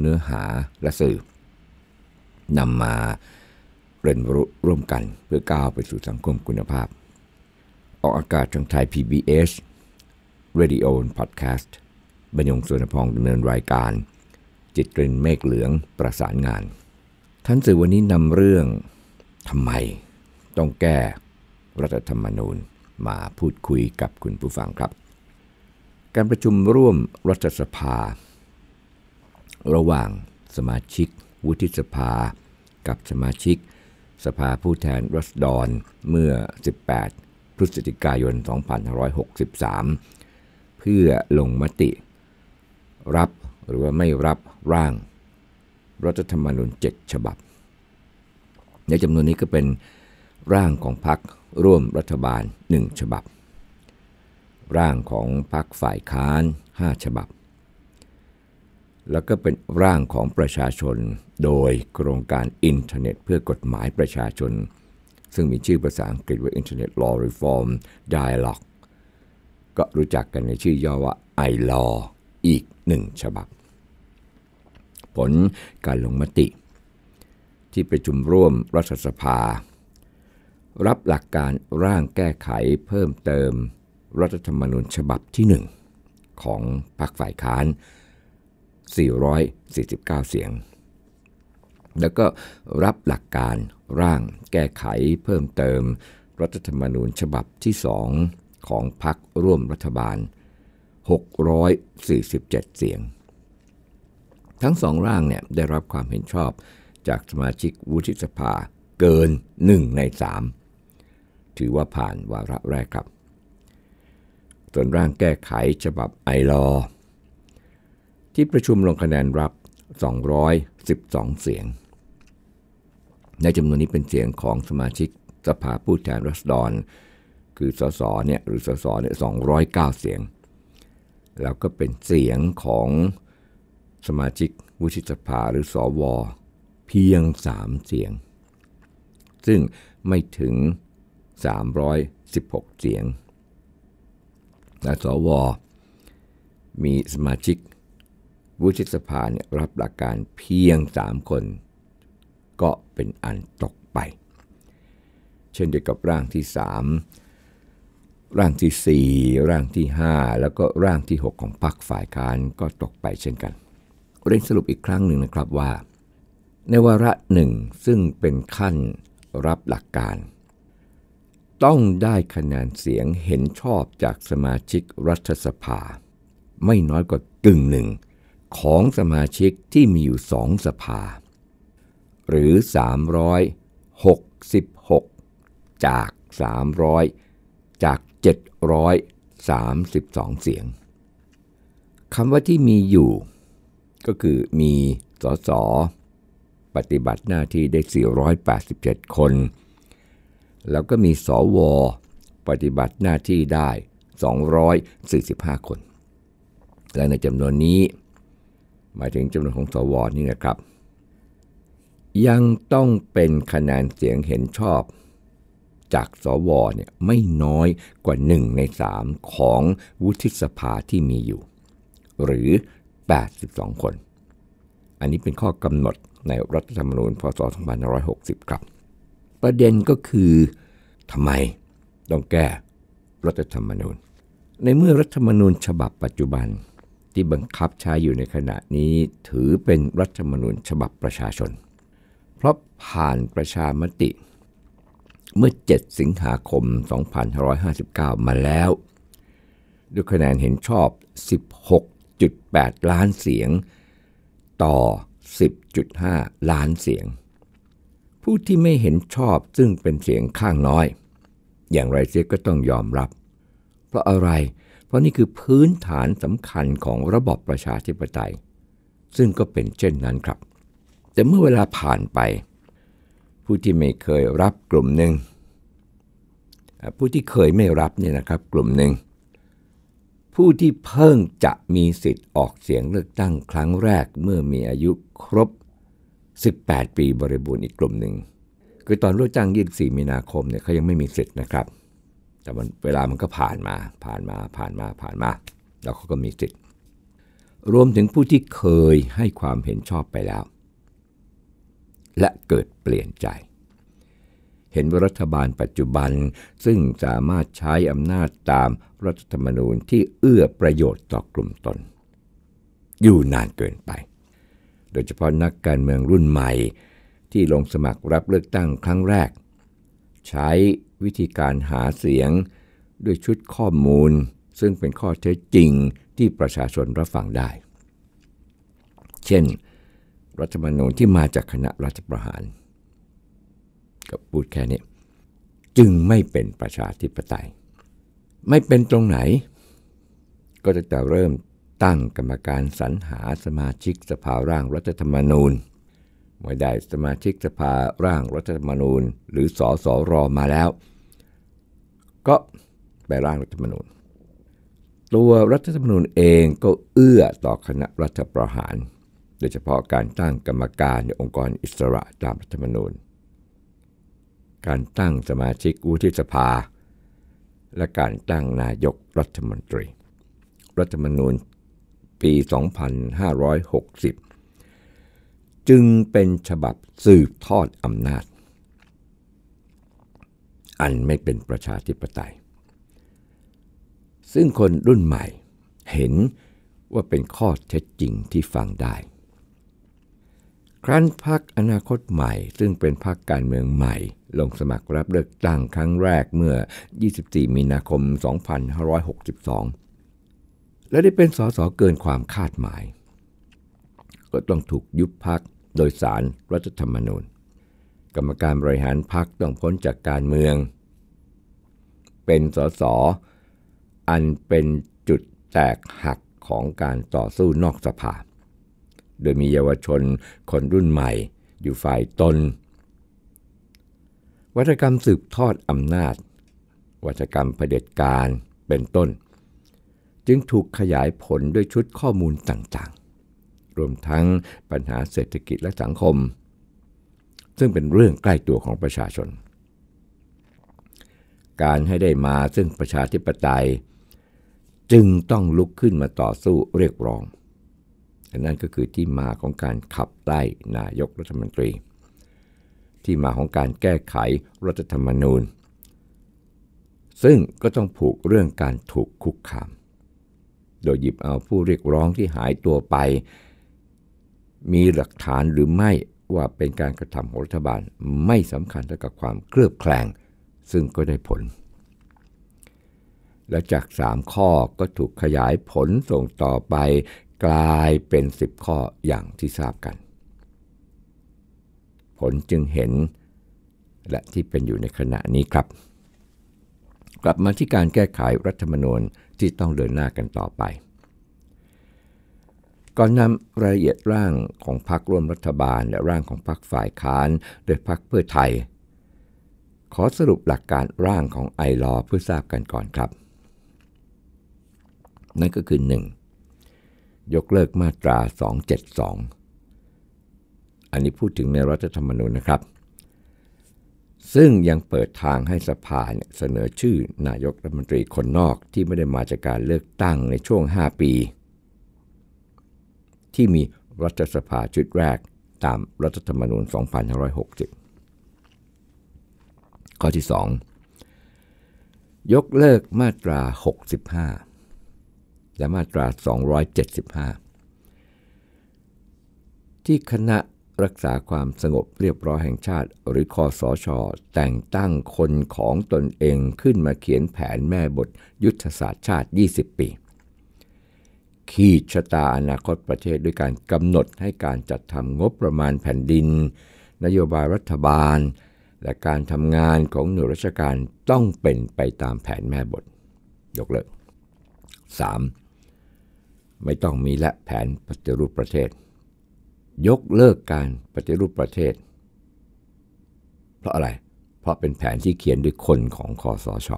เนื้อหาและสื่อนำมาเรียนรู้ร่วมกันเพื่อก้าวไปสู่สังคมคุณภาพ ออกอากาศทางไทย PBS Radio Podcast บรรยงสวนพองดำเนินรายการ จิตกรินเมฆเหลืองประสานงาน ท่านสื่อวันนี้นำเรื่องทำไมต้องแก้รัฐธรรมนูญมาพูดคุยกับคุณผู้ฟังครับ การประชุมร่วมรัฐสภาระหว่างสมาชิกวุฒิสภากับสมาชิกสภาผู้แทนรัศดรเมื่อ 18 พฤศจิกายน 2563 เพื่อลงมติ รับหรือว่าไม่รับร่างรัฐธรรมนูญ 7 ฉบับ ในจำนวนนี้ก็เป็นร่างของพรรคร่วมรัฐบาล 1 ฉบับ ร่างของพรรคฝ่ายค้าน 5 ฉบับแล้วก็เป็นร่างของประชาชนโดยโครงการอินเทอร์เน็ต เพื่อกฎหมายประชาชน ซึ่งมีชื่อภาษาอังกฤษว่า Internet Law Reform Dialogue ก็รู้จักกันในชื่อย่อว่าไอลออีกหนึ่งฉบับ ผลการลงมติ ที่ประชุมร่วมรัฐสภา รับหลักการร่างแก้ไขเพิ่มเติมรัฐธรรมนูญฉบับที่ 1 ของพรรคฝ่ายค้าน449 เสียง แล้วก็รับหลักการร่างแก้ไขเพิ่มเติมรัฐธรรมนูญฉบับที่สองของพรรคร่วมรัฐบาล 647 เสียง ทั้งสองร่างเนี่ยได้รับความเห็นชอบจากสมาชิกวุฒิสภาเกิน 1 ใน 3 ถือว่าผ่านวาระแรกครับ ส่วนร่างแก้ไขฉบับไอรอที่ประชุมลงคะแนนรับ 212 เสียง ในจำนวนนี้เป็นเสียงของสมาชิกสภาผู้แทนรัษฎร คือ สส เนี่ย หรือ สส เนี่ย209 เสียง แล้วก็เป็นเสียงของสมาชิกวุฒิสภาหรือสอวอเพียง 3 เสียง ซึ่งไม่ถึง 316 เสียงและสว มีสมาชิกวุฒิสภาเนี่ยรับหลักการเพียงสามคน ก็เป็นอันตกไป เช่นเดียวกับร่างที่สามร่างที่ 4 ร่างที่ 5 แล้วก็ร่างที่ 6 ของพรรคฝ่ายค้านก็ตกไปเช่นกัน เรียนสรุปอีกครั้งหนึ่งนะครับว่า ในวาระหนึ่งซึ่งเป็นขั้นรับหลักการ ต้องได้คะแนนเสียงเห็นชอบจากสมาชิกรัฐสภา ไม่น้อยกว่ากึ่งหนึ่งของสมาชิกที่มีอยู่สองสภาหรือ 366 จาก 300 จาก 732 เสียง คำว่าที่มีอยู่ ก็คือมีสสปฏิบัติหน้าที่ได้ 487 คน แล้วก็มีสวปฏิบัติหน้าที่ได้ 245 คนและในจำนวนนี้หมายถึงจำนวนของสวนี่นะครับ ยังต้องเป็นคะแนนเสียงเห็นชอบ จากสวเนี่ยไม่น้อยกว่า 1 ใน 3 ของวุฒิสภาที่มีอยู่ หรือ 82 คน อันนี้เป็นข้อกำหนดในรัฐธรรมนูญ พศ2560 ครับ ประเด็นก็คือทำไมต้องแก้รัฐธรรมนูญ ในเมื่อรัฐธรรมนูญฉบับปัจจุบันที่บังคับใช้อยู่ในขณะนี้ถือเป็นรัฐธรรมนูญฉบับประชาชน เพราะผ่านประชามติ เมื่อ 7 สิงหาคม 2559 มาแล้วด้วยคะแนนเห็นชอบ 16.8 ล้านเสียง ต่อ 10.5 ล้านเสียง ผู้ที่ไม่เห็นชอบซึ่งเป็นเสียงข้างน้อย อย่างไรเสียก็ต้องยอมรับ เพราะอะไรเพราะนี่คือพื้นฐานสำคัญของระบอบประชาธิปไตย ซึ่งก็เป็นเช่นนั้นครับ แต่เมื่อเวลาผ่านไป ผู้ที่ไม่เคยรับกลุ่มหนึ่งผู้ที่เคยไม่รับเนี่ยนะครับกลุ่มหนึ่งผู้ที่เพิ่งจะมีสิทธิ์ออกเสียงเลือกตั้งครั้งแรกเมื่อมีอายุครบ 18 ปีบริบูรณ์อีกกลุ่มหนึ่งคือตอนเลือกตั้ง24มีนาคมเนี่ยเขายังไม่มีสิทธิ์นะครับแต่มันเวลามันก็ผ่านมาผ่านมาผ่านมาผ่านมาแล้วเขาก็มีสิทธิ์รวมถึงผู้ที่เคยให้ความเห็นชอบไปแล้ว และเกิดเปลี่ยนใจ เห็นว่ารัฐบาลปัจจุบันซึ่งสามารถใช้อำนาจตามรัฐธรรมนูญที่เอื้อประโยชน์ต่อกลุ่มตน อยู่นานเกินไป โดยเฉพาะนักการเมืองรุ่นใหม่ ที่ลงสมัครรับเลือกตั้งครั้งแรกใช้วิธีการหาเสียงด้วยชุดข้อมูล ซึ่งเป็นข้อเท็จจริงที่ประชาชนรับฟังได้ เช่น รัฐธรรมนูญที่มาจากคณะรัฐประหาร กับพูดแค่นี้ จึงไม่เป็นประชาธิปไตย ไม่เป็นตรงไหน ก็จะแต่เริ่มตั้งกรรมการสรรหาสมาชิกสภาร่างรัฐธรรมนูญมม่ได้สมาชิกสภาร่างรัฐธรรมนูญหรือสอสอรอมาแล้ว ก็ไปร่างรัฐธรรมนูญ ตัวรัฐธรรมนูญเองก็เอื้อต่อคณะรัฐประหาร โดยเฉพาะการตั้งกรรมการในองค์กรอิสระตามรัฐธรรมนูญ การตั้งสมาชิกวุฒิสภา และการตั้งนายกรัฐมนตรี รัฐธรรมนูญปี 2560จึงเป็นฉบับสืบทอดอำนาจ อันไม่เป็นประชาธิปไตย ซึ่งคนรุ่นใหม่เห็นว่าเป็นข้อเท็จจริงที่ฟังได้ ครั้นพักอนาคตใหม่ซึ่งเป็นพักการเมืองใหม่ลงสมัครรับเลือกตั้งครั้งแรกเมื่อ 24 มีนาคม 2562 และได้เป็นสสเกินความคาดหมาย ก็ต้องถูกยุบพักโดยสารรัฐธรรมนูญ กรรมการบริหารพรรคต้องพ้นจากการเมือง เป็นสสอันเป็นจุดแตกหักของการต่อสู้นอกสภา โดยมีเยาวชนคนรุ่นใหม่อยู่ฝ่ายตน วัฒกรรมสืบทอดอำนาจ วัฒกรรมเผด็จการเป็นต้น จึงถูกขยายผลด้วยชุดข้อมูลต่างๆรวมทั้งปัญหาเศรษฐกิจและสังคม ซึ่งเป็นเรื่องใกล้ตัวของประชาชน การให้ได้มาซึ่งประชาธิปไตย จึงต้องลุกขึ้นมาต่อสู้เรียกร้องอนนั่นก็คือที่มาของการขับไล่นายกรัฐมนตรี ที่มาของการแก้ไขรัฐธรรมนูญ ซึ่งก็ต้องผูกเรื่องการถูกคุกคาม โดยหยิบเอาผู้เรียกร้องที่หายตัวไปมีหลักฐานหรือไม่ว่าเป็นการกระทำของรัฐบาลไม่สำคัญเท่ากับความเครือบแคลง ซึ่งก็ได้ผล และจาก 3 ข้อก็ถูกขยายผลส่งต่อไปกลายเป็น 10 ข้ออย่างที่ทราบกัน ผลจึงเห็นและที่เป็นอยู่ในขณะนี้ครับ กลับมาที่การแก้ไขรัฐธรรมนูญที่ต้องเดินหน้ากันต่อไปก่อนนำรายละเอียดร่างของพรรคร่วมรัฐบาล และร่างของพรรคฝ่ายค้านโดยพรรคเพื่อไทย ขอสรุปหลักการร่างของไอรอเพื่อทราบกันก่อนครับ นั่นก็คือ 1. ยกเลิกมาตรา 272 อันนี้พูดถึงในรัฐธรรมนูญนะครับ ซึ่งยังเปิดทางให้สภาเสนอชื่อนายกรัฐมนตรีคนนอกที่ไม่ได้มาจากการเลือกตั้งในช่วง 5 ปีที่มีรัฐสภาชุดแรกตามรัฐธรรมนูญ 2560 ข้อที่ 2 ยกเลิกมาตรา 65 และมาตรา 275 ที่คณะรักษาความสงบเรียบร้อยแห่งชาติหรือคอสอชอแต่งตั้งคนของตนเองขึ้นมาเขียนแผนแม่บทยุทธศาสตร์ชาติ 20 ปีขีดชะตาอนาคตประเทศด้วยการกำหนดให้การจัดทำงบประมาณแผ่นดินนโยบายรัฐบาล และการทำงานของหน่วยราชการต้องเป็นไปตามแผนแม่บท ยกเลิก 3. ไม่ต้องมีและแผนปฏิรูปประเทศ ยกเลิกการปฏิรูปประเทศ เพราะอะไรเพราะเป็นแผนที่เขียนด้วยคนของคอสช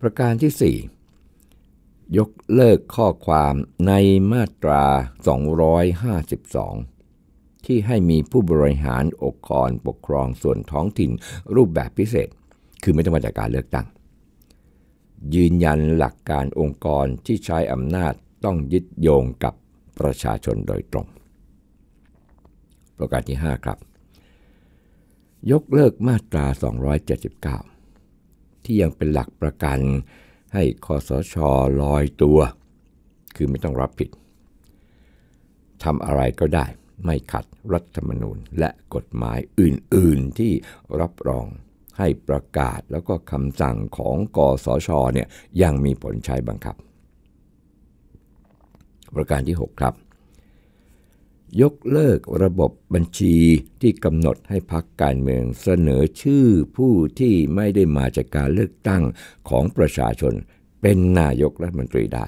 ประการที่4ยกเลิกข้อความในมาตรา 252 ที่ให้มีผู้บริหารองค์กรปกครองส่วนท้องถิ่นรูปแบบพิเศษ คือไม่ต้องมาจากการเลือกตั้ง ยืนยันหลักการองค์กรที่ใช้อำนาจต้องยึดโยงกับประชาชนโดยตรง ประการที่ 5 ครับ ยกเลิกมาตรา 279 ที่ยังเป็นหลักประกันให้คอสชอลอยตัว คือไม่ต้องรับผิดทำอะไรก็ได้ไม่ขัดรัฐธรรมนูญและกฎหมายอื่น ๆที่รับรองให้ประกาศแล้วก็คำสั่งของกสชเนี่ยยังมีผลใช้บังคับ ประการที่ 6 ครับยกเลิกระบบบัญชีที่กำหนดให้พักการเมืองเสนอชื่อผู้ที่ไม่ได้มาจากการเลือกตั้งของประชาชน เป็นนายกรัฐมนตรีได้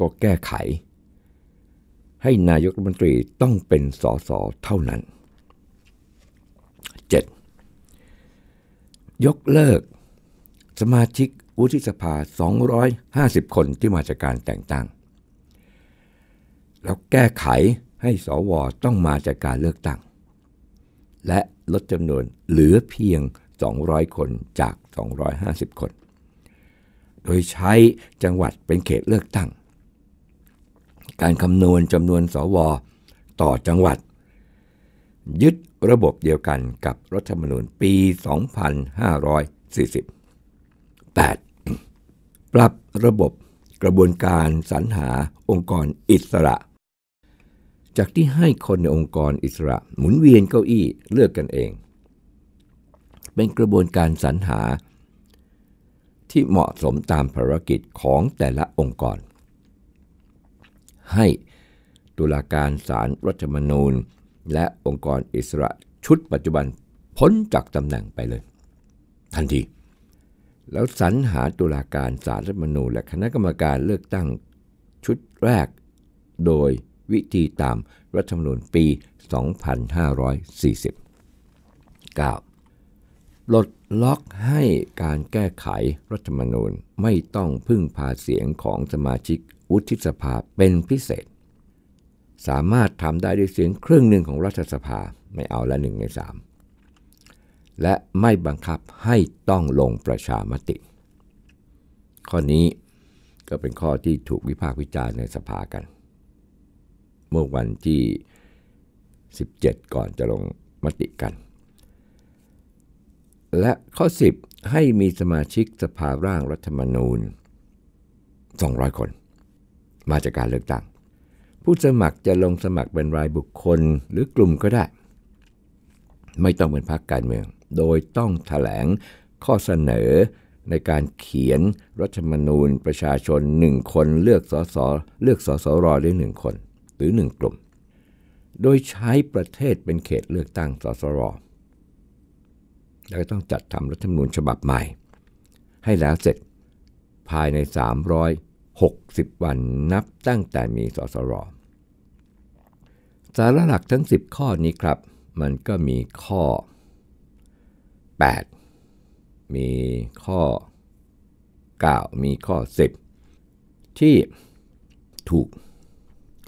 ก็แก้ไขให้นายกรัฐมนตรีต้องเป็นสสเท่านั้น 7. ยกเลิกสมาชิก วุฒิสภา 250 คนที่มาจากการแต่งตั้งแล้วแก้ไขให้สวต้องมาจากการเลือกตั้ง และลดจำนวนเหลือเพียง 200 คนจาก 250 คน โดยใช้จังหวัดเป็นเขตเลือกตั้ง การคำนวณจำนวนสว ต่อจังหวัด ยึดระบบเดียวกันกับรัฐธรรมนูญปี 2 5 4 8. ปรับระบบกระบวนการสรรหาองค์กรอิสระจากที่ให้คนในองค์กรอิสระหมุนเวียนเก้าอี้เลือกกันเอง เป็นกระบวนการสรรหา ที่เหมาะสมตามภารกิจของแต่ละองค์กร ให้ ตุลาการศาลรรัฐธรรมนูญและองค์กรอิสระชุดปัจจุบันพ้นจากตำแหน่งไปเลย ทันที แล้วสรรหาตุลาการศาลรรัฐธรรมนูญและคณะกรรมการเลือกตั้งชุดแรกโดยวิธีตามรัฐธรรมนูญปี 2549ลดล็อกให้การแก้ไขรัฐธรรมนูญไม่ต้องพึ่งพาเสียงของสมาชิกวุฒิสภาเป็นพิเศษ สามารถทำได้ด้วยเสียงครึ่งหนึ่งของรัฐสภาไม่เอาละหนึ่งในสามและไม่บังคับให้ต้องลงประชามติ ข้อนี้ก็เป็นข้อที่ถูกวิพากษ์วิจารณ์ในสภากันเมื่อวันที่ 17 ก่อนจะลงมติกัน และข้อ 10 ให้มีสมาชิกสภาร่างรัฐมนูญ200 คน มาจากการเลือกตั้งผู้สมัครจะลงสมัครเป็นรายบุคคลหรือกลุ่มก็ได้ ไม่ต้องเป็นพรรคการเมือง โดยต้องถแถลงข้อเสนอในการเขียนรัฐมนูญประชาชนหนึ่งคนเลือกสสเลือกสสรได้หนึ่งคนหรือ1กลุ่ม โดยใช้ประเทศเป็นเขตเลือกตั้งสสร แล้วก็ต้องจัดทำรัฐธรรมนูญฉบับใหม่ ให้แล้วเสร็จภายใน 360 วันนับตั้งแต่มีสสรสาระหลักทั้ง 10 ข้อนี้ครับ มันก็มีข้อ 8 มีข้อ 9 มีข้อ 10 ที่ถูก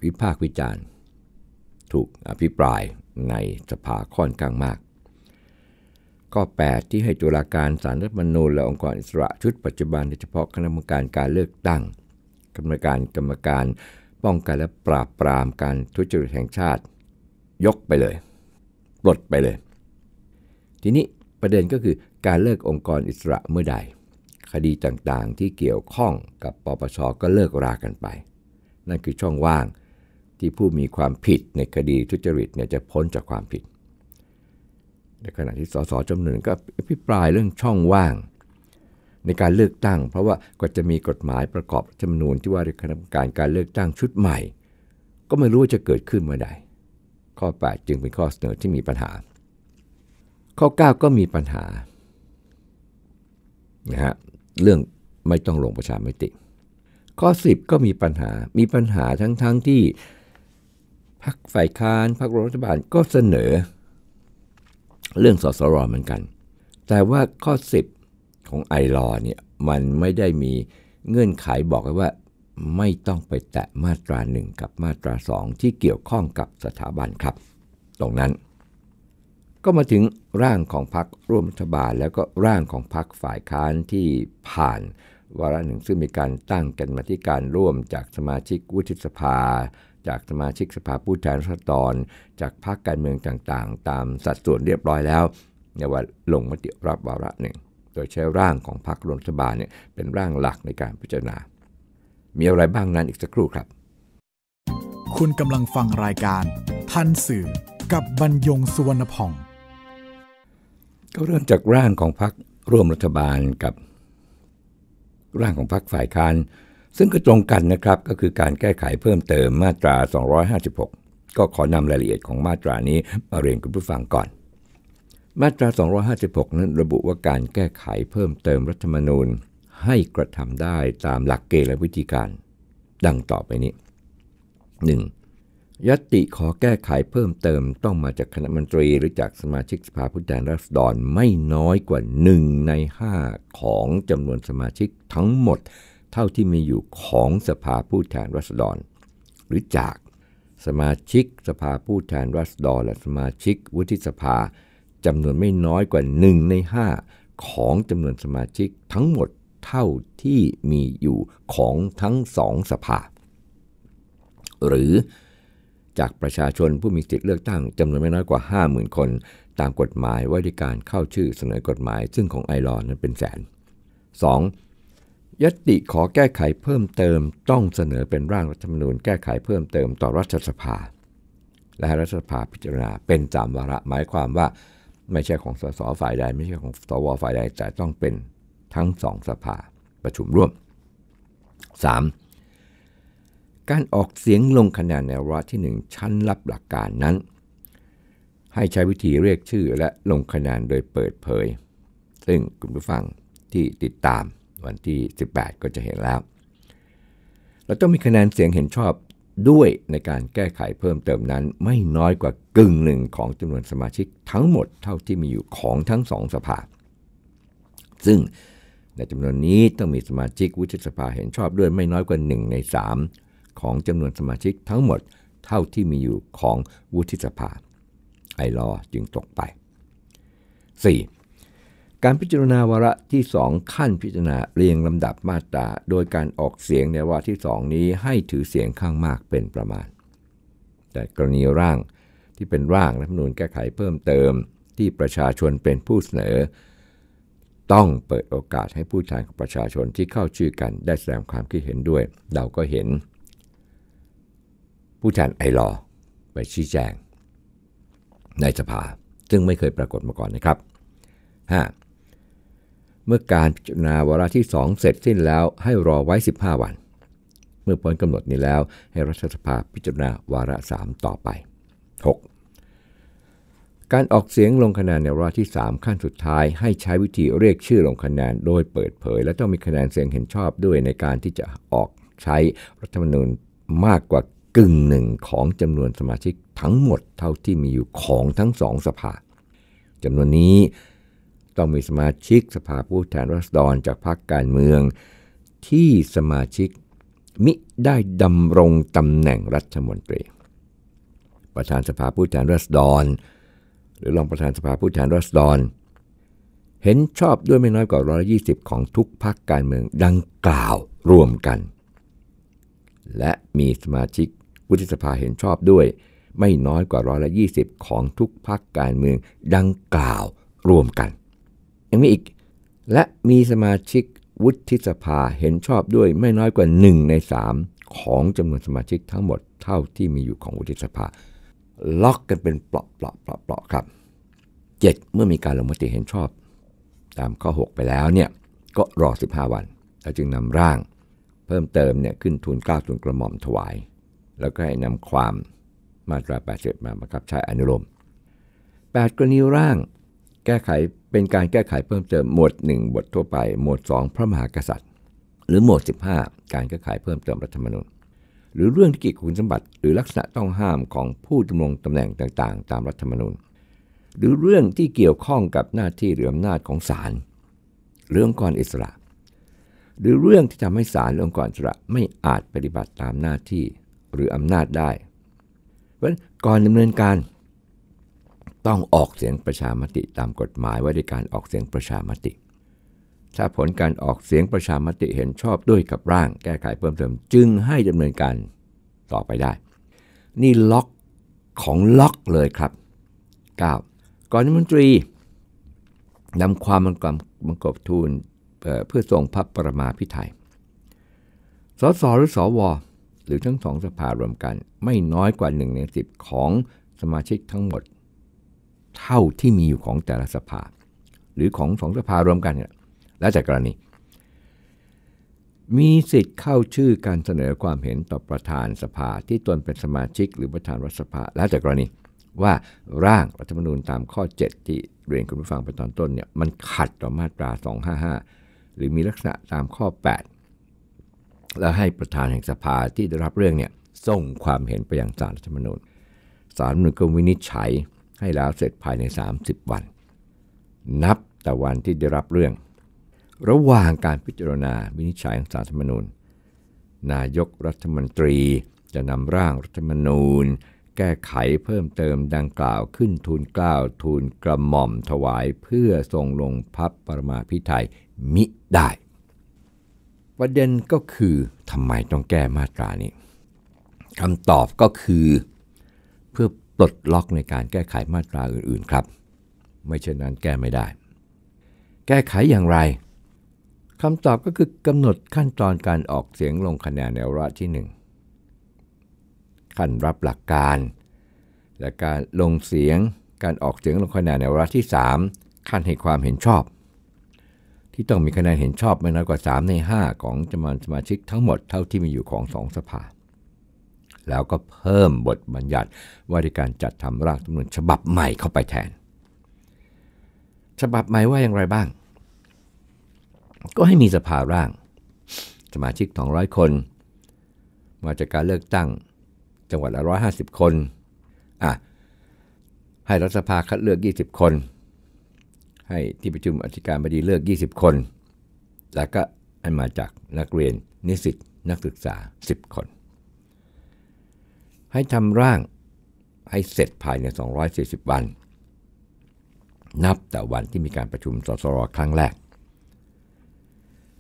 วิพากษ์วิจารณ์ ถูกอภิปรายในสภาค่อนข้างมากข้อ8ที่ให้ตุลาการสารรัฐมนูญและองค์กรอิสระชุดปัจจุบันโดยเฉพาะคณะกรรมการการเลือกตั้งกรรมการกรรมการป้องกันและปราบปรามการทุจริตแห่งชาติ ยกไปเลย ปลดไปเลย ทีนี้ประเด็นก็คือการเลิกองค์กรอิสระเมื่อใด คดีต่างๆที่เกี่ยวข้องกับปปชก็เลิกรากันไป นั่นคือช่องว่างที่ผู้มีความผิดในคดีทุจริตเนี่ยจะพ้นจากความผิด ในขณะที่สส จำนวนก็อภิปรายเรื่องช่องว่าง ในการเลือกตั้งเพราะว่าก็จะมีกฎหมายประกอบจำนวนที่ว่าด้วยคณะกรรมการการเลือกตั้งชุดใหม่ ก็ไม่รู้ว่าจะเกิดขึ้นเมื่อใดข้อ8จึงเป็นข้อเสนอที่มีปัญหา ข้อ 9 ก็มีปัญหานะฮะเรื่องไม่ต้องลงประชามติ ข้อ 10 ก็มีปัญหา มีปัญหาทั้งๆทที่พักฝ่ายค้านพักรัฐบาลก็เสนอ เรื่องสสรเหมือนกัน แต่ว่าข้อ10ของไอรอเนี่ยมันไม่ได้มีเงื่อนไขบอกไว้ว่าไม่ต้องไปแตะมาตราหนึ่งกับมาตราสองที่เกี่ยวข้องกับสถาบันครับ ตรงนั้น ก็มาถึงร่างของพรรคร่วมรัฐบาล แล้วก็ร่างของพรรคฝ่ายค้านที่ผ่านวาระหนึ่งซึ่งมีการตั้งกันมาที่การร่วมจากสมาชิกวุฒิสภาจากสมาชิกสภาผู้แทนราษฎรจากพรรคการเมืองต่าง ๆ ตามสัดส่วนเรียบร้อยแล้วในว่าลงมติรับวาระหนึ่งโดยใช้ร่างของพรรครัฐบาลเนี่ยเป็นร่างหลักในการพิจารณามีอะไรบ้างนั้นอีกสักครู่ครับ คุณกำลังฟังรายการทันสื่อกับบรรยงสุวรรณพองก็เริ่มจากร่างของพรรคร่วมรัฐบาลกับร่างของพรรคฝ่ายค้านซึ่งก็ตรงกันนะครับก็คือการแก้ไขเพิ่มเติมมาตรา 256 ก็ขอนำรายละเอียดของมาตรานี้ มาเรียนคุณผู้ฟังก่อน มาตรา 256 นั้นระบุว่าการแก้ไขเพิ่มเติมรัฐธรรมนูญให้กระทำได้ตามหลักเกณฑ์และวิธีการ ดังต่อไปนี้ 1. ยติขอแก้ไขเพิ่มเติมต้องมาจากคณะมนตรีหรือจากสมาชิกสภาผู้แทนราษฎรไม่น้อยกว่า1ใน5 ของจำนวนสมาชิกทั้งหมดเท่าที่มีอยู่ของสภาผู้แทนราษฎร หรือจากสมาชิกสภาผู้แทนราษฎร และสมาชิกวุฒิสภา จำนวนไม่น้อยกว่า 1 ใน 5 ของจำนวนสมาชิกทั้งหมดเท่าที่มีอยู่ของทั้งสองสภา หรือจากประชาชนผู้มีสิทธิเลือกตั้งจำนวนไม่น้อยกว่า 50,000คนตามกฎหมายว่าด้วยการเข้าชื่อเสนอกฎหมายซึ่งของไอรอนนั้นเป็นแสน 2. ยติขอแก้ไขเพิ่มเติม ต้องเสนอเป็นร่างรัฐธรรมนูญแก้ไขเพิ่มเติมต่อรัฐสภา และรัฐสภาพิจารณาเป็นสามวาระหมายความว่าไม่ใช่ของสสฝ่ายใดไม่ใช่ของสวฝ่ายใดแต่ต้องเป็นทั้งสองสภาประชุมร่วม 3. การออกเสียงลงคะแนนในวาระที่ 1 ชั้นรับหลักการนั้น ให้ใช้วิธีเรียกชื่อและลงคะแนนโดยเปิดเผย ซึ่งคุณผู้ฟังที่ติดตามวันที่ 18 ก็จะเห็นแล้ว เราต้องมีคะแนนเสียงเห็นชอบด้วยในการแก้ไขเพิ่มเติมนั้น ไม่น้อยกว่ากึ่งหนึ่งของจำนวนสมาชิกทั้งหมดเท่าที่มีอยู่ของทั้งสองสภา ซึ่งในจำนวนนี้ต้องมีสมาชิกวุฒิสภาเห็นชอบด้วยไม่น้อยกว่า 1ใน3 ของจำนวนสมาชิกทั้งหมดเท่าที่มีอยู่ของวุฒิสภา ไอรอจึงตกไป 4. การพิจารณาวาระที่สองขั้นพิจารณาเรียงลำดับมาตราโดยการออกเสียงในวาระที่สองนี้ให้ถือเสียงข้างมากเป็นประมาณ แต่กรณีร่างที่เป็นร่างรัฐมนูญแก้ไขเพิ่มเติมที่ประชาชนเป็นผู้เสนอ ต้องเปิดโอกาสให้ผู้แทนของประชาชนที่เข้าชื่อกันได้แสดงความคิดเห็นด้วย เราก็เห็น ผู้แทนไอรอไปชี้แจง ในสภา ซึ่งไม่เคยปรากฏมาก่อนนะครับ 5. เมื่อการพิจารณาวาระที่ 2 เสร็จสิ้นแล้วให้รอไว้ 15 วัน เมื่อพ้นกำหนดนี้แล้วให้รัฐสภาพิจารณาวาระ3ต่อไป 6. การออกเสียงลงคะแนนในวาระที่ 3 ขั้นสุดท้าย ให้ใช้วิธีเรียกชื่อลงคะแนนโดยเปิดเผย และต้องมีคะแนนเสียงเห็นชอบด้วยในการที่จะออกใช้รัฐธรรมนูญมากกว่ากึ่งหนึ่งของจำนวนสมาชิกทั้งหมดเท่าที่มีอยู่ของทั้งสองสภาจำนวนนี้ต้องมีสมาชิกสภาผู้แทนราษฎรจากพรรคการเมือง ที่สมาชิกมิได้ดำรงตำแหน่งรัฐมนตรี ประธานสภาผู้แทนราษฎร หรือรองประธานสภาผู้แทนราษฎรเห็นชอบด้วยไม่น้อยกว่าร้อยี่สิบของทุกพรรคการเมืองดังกล่าวรวมกัน และมีสมาชิกวุฒิสภาเห็นชอบด้วยไม่น้อยกว่าร้อยละยี่สิบของทุกพรรคการเมืองดังกล่าวรวมกันยังมีอีก และมีสมาชิกวุฒิสภาเห็นชอบด้วย ไม่น้อยกว่า 1 ใน 3 ของจำนวนสมาชิกทั้งหมดเท่าที่มีอยู่ของวุฒิสภา ล็อกกันเป็นเปราะๆรเปราะเครับ7เมื่อมีการลงมติเห็นชอบ ตามข้อ 6 ไปแล้วเนี่ย ก็รอ 15 วัน แล้วจึงนำร่างเพิ่มเติมเนี่ยขึ้นทุนก้าทุนกระหม่อมถวาย แล้วก็ให้นำความมาตรา8ดมาบังคับใช้อนุโลม8กรณีร่างแก้ไขเป็นการแก้ไขเพิ่มเติมหมวด1 บททั่วไปหมวด2 พระมหากษัตริย์ หรือหมวด15 การแก้ไขเพิ่มเติมรัฐธรรมนูญหรือเรื่องที่เกี่ยวกับคุณสมบัติหรือลักษณะต้องห้ามของผู้ดำรงตำแหน่งต่างๆ ตามรัฐธรรมนูญหรือเรื่องที่เกี่ยวข้องกับหน้าที่หรืออำนาจของศาลเรื่องกรอิสระ หรือเรื่องที่ทำให้ศาลองค์กรอิสระไม่อาจปฏิบัติตามหน้าที่หรืออำนาจได้เพราะก่อนดำเนินการต้องออกเสียงประชามติตามกฎหมายไว้ในการออกเสียงประชามติ ถ้าผลการออกเสียงประชามติเห็นชอบด้วยกับร่างแก้ไขเพิ่มเติมจึงให้ดำเนินการต่อไปได้ นี่ล็อกของล็อกเลยครับ 9. ก่อนมนตรีนำความมันความังกบทูลเพื่อส่งพระประมาพิไทยสสหรือสวหรือทั้งสองสภารวมกันไม่น้อยกว่าหนึ่งในสิบของสมาชิกทั้งหมดเท่าที่มีอยู่ของแต่ละสภาหรือของสองสภารวมกันเนี่ย แล้วแต่กรณี มีสิทธิ์เข้าชื่อการเสนอความเห็นต่อประธานสภาที่ตนเป็นสมาชิกหรือประธานรัฐสภา แล้วแต่กรณี ว่าร่างรัฐธรรมนูญตามข้อ 7 ที่เรียนคุณผู้ฟังไปตอนต้นเนี่ยมันขัดต่อมาตรา 255 หรือมีลักษณะตามข้อ 8 แล้วให้ประธานแห่งสภาที่ได้รับเรื่องเนี่ยส่งความเห็นไปยังศาลรัฐธรรมนูญศาลรัฐธรรมนูญก็วินิจฉัยให้แล้วเสร็จภายใน 30 วัน นับแต่วันที่ได้รับเรื่อง ระหว่างการพิจารณาวินิจฉัยของสารธรรมนูญนายกรัฐมนตรีจะนำร่างรัฐมนูญ แก้ไขเพิ่มเติมดังกล่าวขึ้นทูลกล่าวทูลกระหม่อมถวายเพื่อทรงลงพับปรมาพิไทยมิได้ ประเด็นก็คือทำไมต้องแก้มาตรานี้คำตอบก็คือลดล็อกในการแก้ไขมาตราอื่นๆครับ ไม่เช่นนั้นแก้ไม่ได้ แก้ไขอย่างไรคำตอบก็คือกำหนดขั้นตอนการออกเสียงลงคะแนนในวาระที่1ขั้นรับหลักการ และการลงเสียงการออกเสียงลงคะแนนในวาระที่3ขั้นให้ความเห็นชอบ ที่ต้องมีคะแนนเห็นชอบไม่น้อยกว่า 3 ใน 5 ของจำนวนสมาชิกทั้งหมดเท่าที่มีอยู่ของสองสภาแล้วก็เพิ่มบทบัญญัติว่าด้วยการจัดทำร่างรันธรรมนูญฉบับใหม่เข้าไปแทน ฉบับใหม่ว่าอย่างไรบ้าง ก็ให้มีสภาร่าง สมาชิก 200 คน มาจากการเลือกตั้งจังหวัดละ150 คนอ่ะให้รัฐสภาคัดเลือก 20 คน ให้ที่ประชุมอธิการบดีเลือก 20 คน แล้วก็อันมาจากนักเรียนนิสิตนักศึกษา 10 คนให้ทำร่างให้เสร็จภายใน 240 วัน นับแต่วันที่มีการประชุมสสรครั้งแรก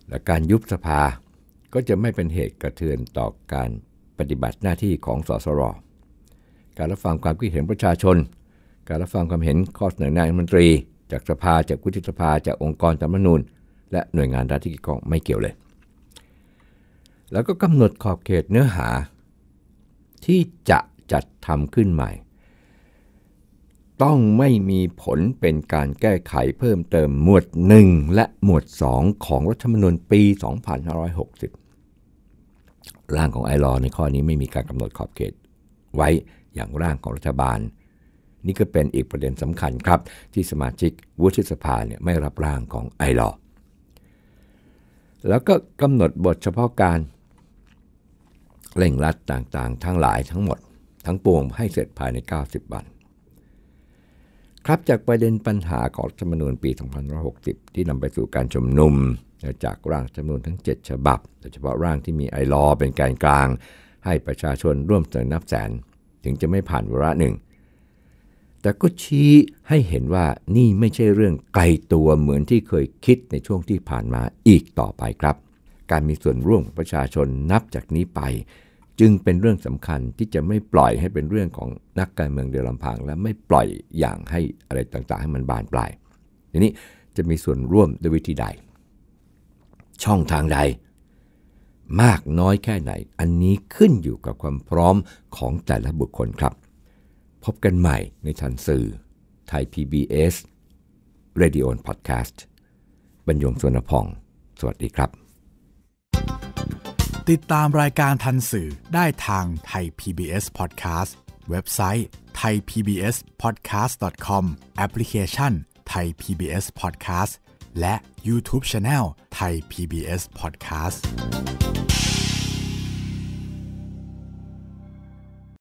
และการยุบสภาก็จะไม่เป็นเหตุกระเทือนต่อการปฏิบัติหน้าที่ของสสรการรับฟังความคิดเห็นประชาชน การรับฟังความเห็นข้อเสนอนะรัฐมนตรี จากสภาจากวุฒิสภาจากองค์กรตามรันูลและหน่วยงานรัฐที่เกี่ยวข้องไม่เกี่ยวเลย แล้วก็กำหนดขอบเขตเนื้อหาที่จะจัดทำขึ้นใหม่ ต้องไม่มีผลเป็นการแก้ไขเพิ่มเติม หมวด 1 และหมวด 2 ของรัฐธรรมนูญปี 2560 ร่างของไอรอในข้อนี้ไม่มีการกำหนดขอบเขตไว้อย่างร่างของรัฐบาล นี่ก็เป็นอีกประเด็นสำคัญครับที่สมาชิกวุฒิสภาเนี่ยไม่รับร่างของไอรอแล้วก็กำหนดบทเฉพาะการเร่งรัดต่างๆทั้งหลายทั้งหมด ทั้งปวงให้เสร็จภายใน 90วัน ครับจากประเด็นปัญหาของรัฐธรรมนูญปี2560 ที่นำไปสู่การชุมนุมจากร่างรัฐธรรมนูญทั้ง 7 ฉบับโดยเฉพาะร่างที่มีไอรอเป็นการกลาง ให้ประชาชนร่วมเสนอนับแสน ถึงจะไม่ผ่านวาระหนึ่ง แต่ก็ชี้ให้เห็นว่านี่ไม่ใช่เรื่องไกลตัวเหมือนที่เคยคิดในช่วงที่ผ่านมาอีกต่อไปครับการมีส่วนร่วมของประชาชนนับจากนี้ไป จึงเป็นเรื่องสำคัญที่จะไม่ปล่อยให้เป็นเรื่องของนักการเมืองเดียวลำพัง และไม่ปล่อยอย่างให้อะไรต่างๆ ให้มันบานปลายทีนี้จะมีส่วนร่วมด้วยวิธีใด ช่องทางใด มากน้อยแค่ไหน อันนี้ขึ้นอยู่กับความพร้อมของแต่ละบุคคลครับ พบกันใหม่ในทันสื่อไทย PBS Radio Podcast บรรยงสวนพองสวัสดีครับติดตามรายการทันสื่อได้ทางไทย PBS Podcast เว็บไซต์ thaipbspodcast.com แอปพลิเคชัน Thai PBS Podcast และ YouTube Channel Thai PBS Podcast